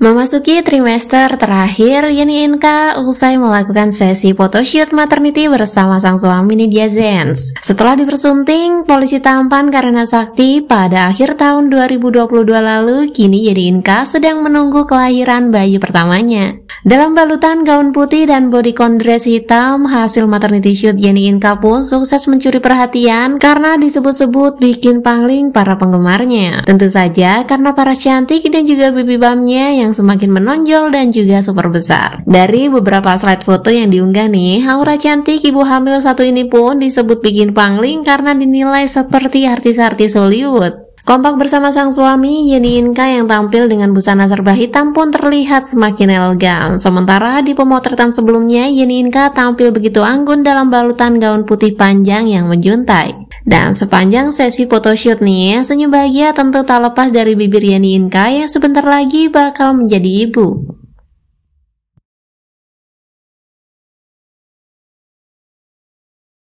Memasuki trimester terakhir, Yeni Inka usai melakukan sesi photoshoot maternity bersama sang suami Nidia Zenz. Setelah dipersunting, polisi tampan karena sakti pada akhir tahun 2022 lalu, kini Yeni Inka sedang menunggu kelahiran bayi pertamanya. Dalam balutan gaun putih dan bodycon dress hitam, hasil maternity shoot Yeni Inka pun sukses mencuri perhatian karena disebut-sebut bikin pangling para penggemarnya. Tentu saja karena para cantik dan juga bibi bamnya yang semakin menonjol dan juga super besar. Dari beberapa slide foto yang diunggah nih, aura cantik ibu hamil satu ini pun disebut bikin pangling karena dinilai seperti artis-artis Hollywood. Kompak bersama sang suami, Yeni Inka yang tampil dengan busana serba hitam pun terlihat semakin elegan. Sementara di pemotretan sebelumnya, Yeni Inka tampil begitu anggun dalam balutan gaun putih panjang yang menjuntai. Dan sepanjang sesi photoshoot nih, senyum bahagia tentu tak lepas dari bibir Yeni Inka yang sebentar lagi bakal menjadi ibu.